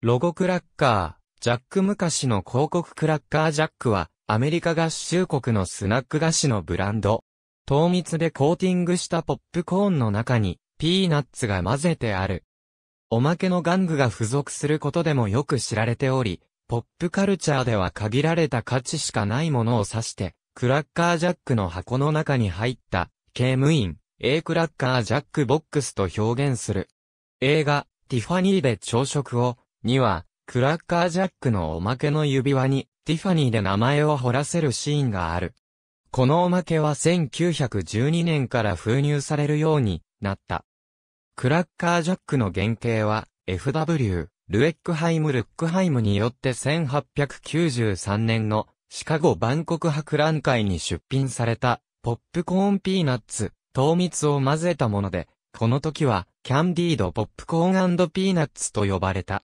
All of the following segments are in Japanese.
ロゴクラッカー、ジャック昔の広告クラッカージャックは、アメリカ合衆国のスナック菓子のブランド。糖蜜でコーティングしたポップコーンの中に、ピーナッツが混ぜてある。おまけの玩具が付属することでもよく知られており、ポップカルチャーでは限られた価値しかないものを指して、クラッカージャックの箱の中に入った、刑務員、A クラッカージャックボックスと表現する。映画、ティファニーで朝食を、には、クラッカージャックのおまけの指輪に、ティファニーで名前を彫らせるシーンがある。このおまけは1912年から封入されるようになった。クラッカージャックの原型は FW、ルエックハイム・ルックハイムによって1893年のシカゴ万国博覧会に出品されたポップコーンピーナッツ、糖蜜を混ぜたもので、この時はキャンディードポップコーンピーナッツと呼ばれた。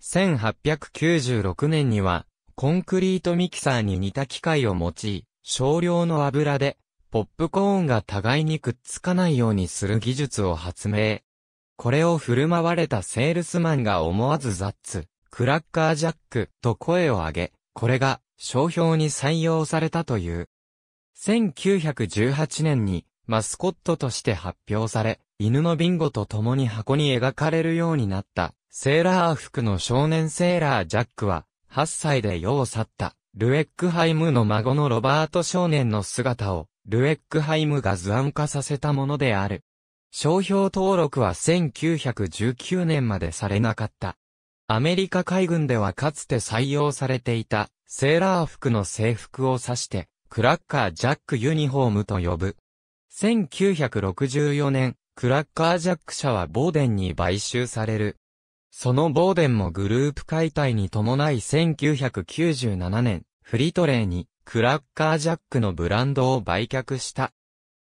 1896年には、コンクリートミキサーに似た機械を用い、少量の油で、ポップコーンが互いにくっつかないようにする技術を発明。これを振る舞われたセールスマンが思わずザッツ、クラッカージャックと声を上げ、これが商標に採用されたという。1918年にマスコットとして発表され、犬のビンゴと共に箱に描かれるようになったセーラー服の少年セーラージャックは、8歳で世を去った、ルエックハイムの孫のロバート少年の姿を、ルエックハイムが図案化させたものである。商標登録は1919年までされなかった。アメリカ海軍ではかつて採用されていた、セーラー服の制服を指して、クラッカージャックユニフォームと呼ぶ。1964年、クラッカージャック社はボーデンに買収される。そのボーデンもグループ解体に伴い1997年、フリトレーにクラッカージャックのブランドを売却した。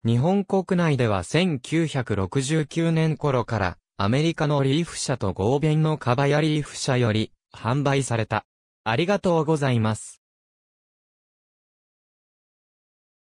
日本国内では1969年頃からアメリカのリーフ社と合弁のカバヤリーフ社より販売された。ありがとうございます。